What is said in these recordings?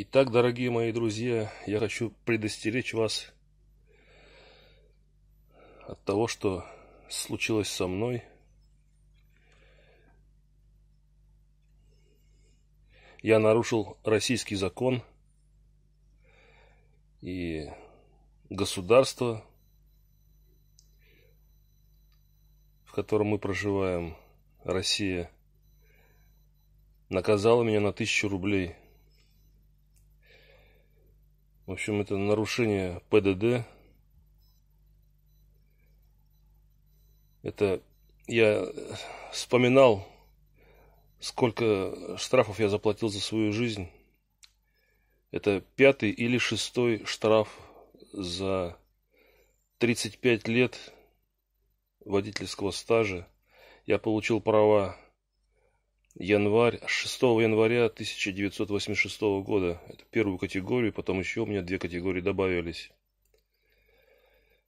Итак, дорогие мои друзья, я хочу предостеречь вас от того, что случилось со мной. Я нарушил российский закон, и государство, в котором мы проживаем, Россия, наказала меня на тысячу рублей – в общем, это нарушение ПДД. Это я э, вспоминал, сколько штрафов я заплатил за свою жизнь. Это пятый или шестой штраф за 35 лет водительского стажа. Я получил права январь, 6 января 1986 года. Это первую категорию, потом еще у меня две категории добавились.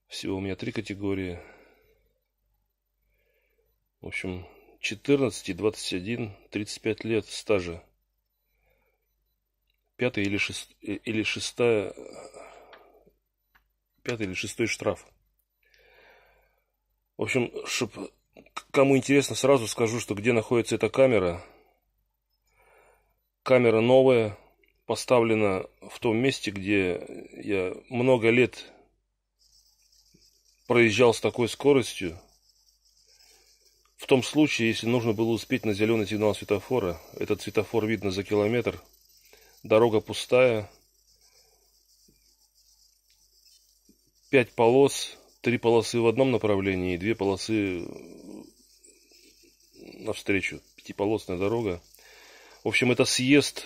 Всего у меня три категории. В общем, 14, 21, 35 лет стажа. Пятый или, шест... Э, или шестая... Пятый или шестой штраф. В общем, чтобы кому интересно, сразу скажу, что где находится эта камера. Камера новая, поставлена в том месте, где я много лет проезжал с такой скоростью. В том случае, если нужно было успеть на зеленый сигнал светофора, этот светофор видно за километр, дорога пустая, пять полос, три полосы в одном направлении и две полосы навстречу пятиполосная дорога. В общем, это съезд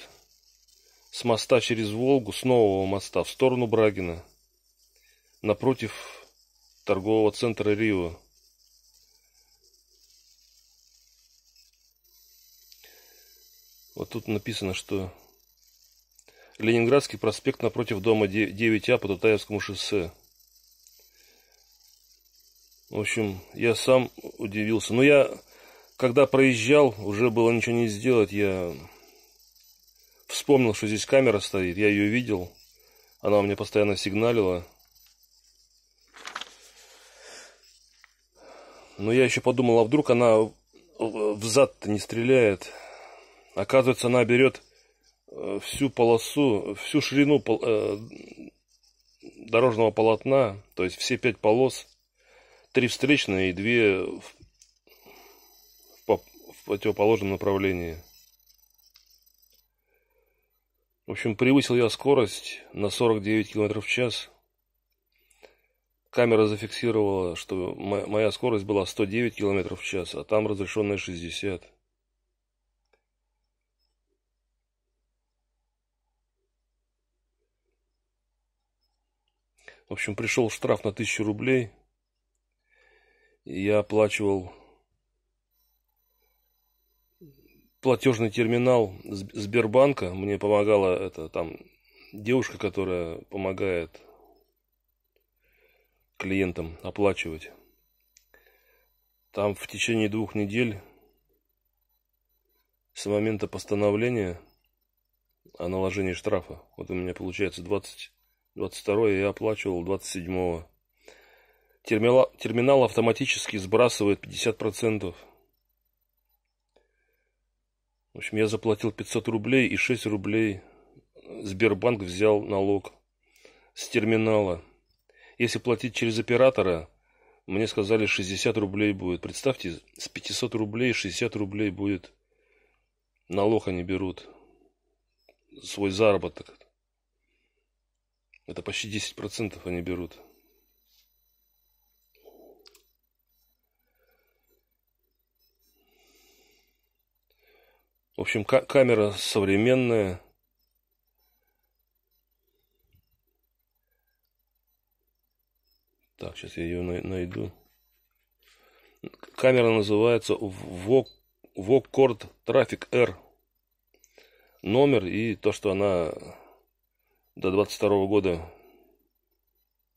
с моста через Волгу, с нового моста, в сторону Брагина, напротив торгового центра Рио. Вот тут написано, что Ленинградский проспект напротив дома 9А по Татаевскому шоссе. В общем, я сам удивился. Но ну, я когда проезжал, уже было ничего не сделать. Я вспомнил, что здесь камера стоит. Я ее видел. Она у меня постоянно сигналила. Но я еще подумал, а вдруг она в зад не стреляет. Оказывается, она берет э, всю полосу, всю ширину э, дорожного полотна, то есть все пять полос, три встречные и две в противоположном направлении. В общем, превысил я скорость на 49 км в час. Камера зафиксировала, что моя скорость была 109 км в час, а там разрешенная 60. В общем, пришел штраф на 1000 рублей. я оплачивал платежный терминал Сбербанка. Мне помогала эта там девушка, которая помогает клиентам оплачивать. Там в течение двух недель с момента постановления о наложении штрафа. Вот у меня получается 22 я оплачивал 27 -го. Терминал, терминал автоматически сбрасывает 50% процентов. В общем, я заплатил 500 рублей и 6 рублей Сбербанк взял налог с терминала. Если платить через оператора, мне сказали 60 рублей будет. Представьте, с 500 рублей 60 рублей будет налог они берут. Свой заработок. Это почти 10% они берут. В общем, камера современная. Так, сейчас я ее най найду. Камера называется Вокорд Traffic R. Номер и то, что она до 22 -го года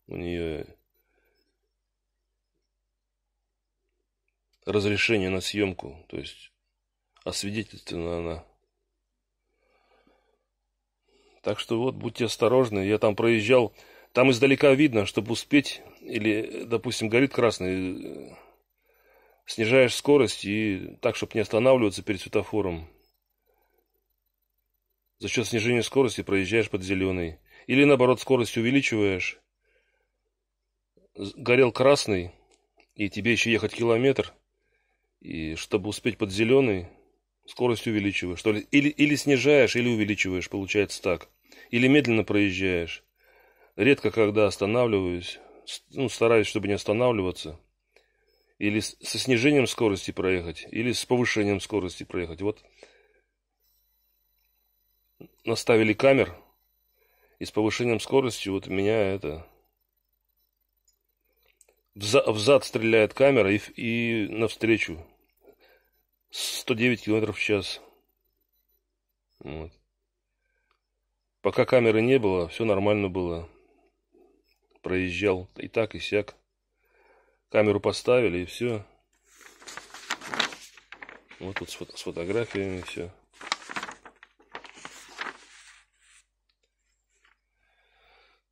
у нее разрешение на съемку. То есть освидетельствована она. Так что вот, будьте осторожны. Я там проезжал, там издалека видно, чтобы успеть, или, допустим, горит красный, э, снижаешь скорость и так, чтобы не останавливаться перед светофором. За счет снижения скорости проезжаешь под зеленый. Или наоборот, скорость увеличиваешь. Горел красный, и тебе еще ехать километр. И чтобы успеть под зеленый, скорость увеличиваешь. что ли, или, или снижаешь, или увеличиваешь, получается так. Или медленно проезжаешь. Редко когда останавливаюсь, ну, стараюсь, чтобы не останавливаться. Или со снижением скорости проехать, или с повышением скорости проехать. Вот наставили камер, и с повышением скорости вот меня это... В, зад стреляет камера и, и навстречу 109 км в час. Вот. Пока камеры не было, все нормально было. Проезжал и так, и сяк. Камеру поставили, и все. Вот тут с, фото с фотографиями все.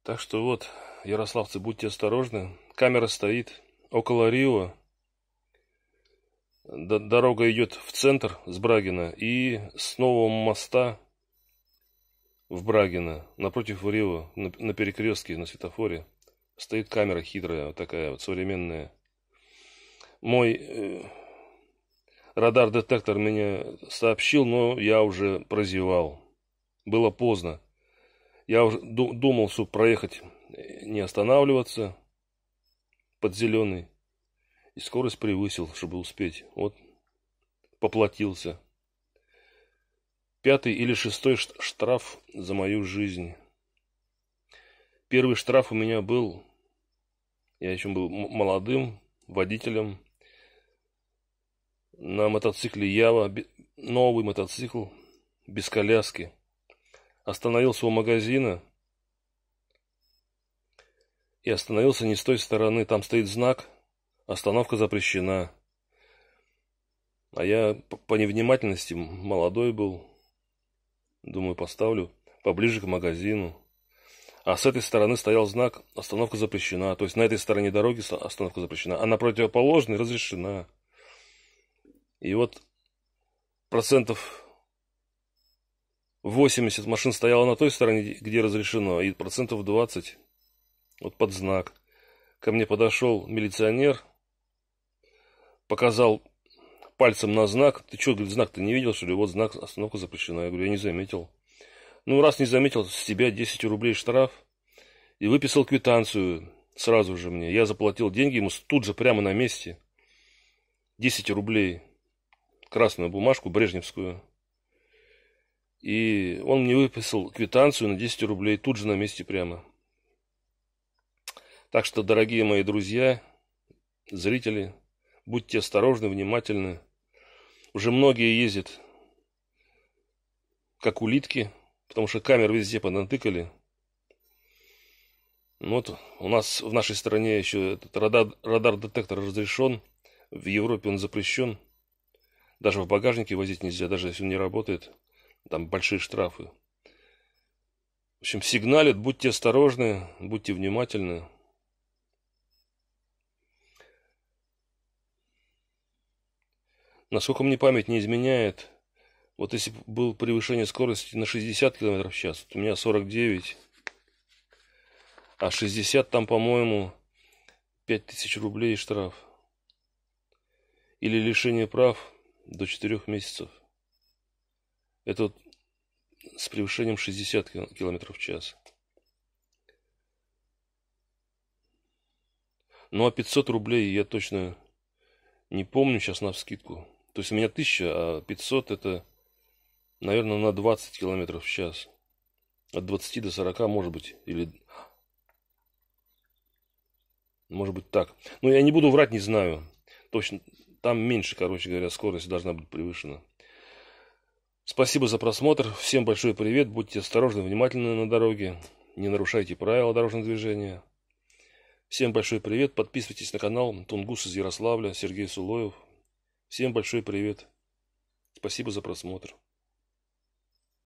Так что вот, ярославцы, будьте осторожны. Камера стоит около Рио. Д дорога идет в центр с Брагина и с нового моста в Брагина, напротив Рева, на, на перекрестке, на светофоре, стоит камера хитрая, вот такая вот, современная. Мой э, радар-детектор меня сообщил, но я уже прозевал. Было поздно. Я уже думал, что проехать, э, не останавливаться под зеленый. И скорость превысил, чтобы успеть. Вот, поплатился. Пятый или шестой штраф за мою жизнь. Первый штраф у меня был, я еще был молодым водителем на мотоцикле Ява, новый мотоцикл, без коляски. Остановился у магазина и остановился не с той стороны, там стоит знак Остановка запрещена. А я по невнимательности молодой был. Думаю, поставлю поближе к магазину. А с этой стороны стоял знак «Остановка запрещена». То есть на этой стороне дороги остановка запрещена, а на противоположной разрешена. И вот процентов 80 машин стояло на той стороне, где разрешено, и процентов 20 вот под знак. Ко мне подошел милиционер – показал пальцем на знак. Ты что, говорит, знак-то не видел, что ли? Вот знак, остановка запрещена. Я говорю, я не заметил. Ну, раз не заметил, с тебя 10 рублей штраф. И выписал квитанцию сразу же мне. Я заплатил деньги ему тут же, прямо на месте. 10 рублей. Красную бумажку, брежневскую. И он мне выписал квитанцию на 10 рублей тут же на месте прямо. Так что, дорогие мои друзья, зрители, Будьте осторожны, внимательны. Уже многие ездят как улитки, потому что камер везде понатыкали. Ну вот у нас в нашей стране еще этот радар, радар-детектор разрешен, в Европе он запрещен. Даже в багажнике возить нельзя, даже если он не работает. Там большие штрафы. В общем, сигналят, будьте осторожны, будьте внимательны. Насколько мне память не изменяет, вот если бы было превышение скорости на 60 км в час, у меня 49, а 60 там, по-моему, 5000 рублей штраф. Или лишение прав до 4 месяцев. Это вот с превышением 60 км в час. Ну а 500 рублей я точно не помню сейчас на вскидку. То есть у меня 1000, а 500 это, наверное, на 20 километров в час. От 20 до 40, может быть, или... Может быть так. Но ну, я не буду врать, не знаю. Точно, там меньше, короче говоря, скорость должна быть превышена. Спасибо за просмотр. Всем большой привет. Будьте осторожны, внимательны на дороге. Не нарушайте правила дорожного движения. Всем большой привет. Подписывайтесь на канал Тунгус из Ярославля, Сергей Сулоев. Всем большой привет. Спасибо за просмотр.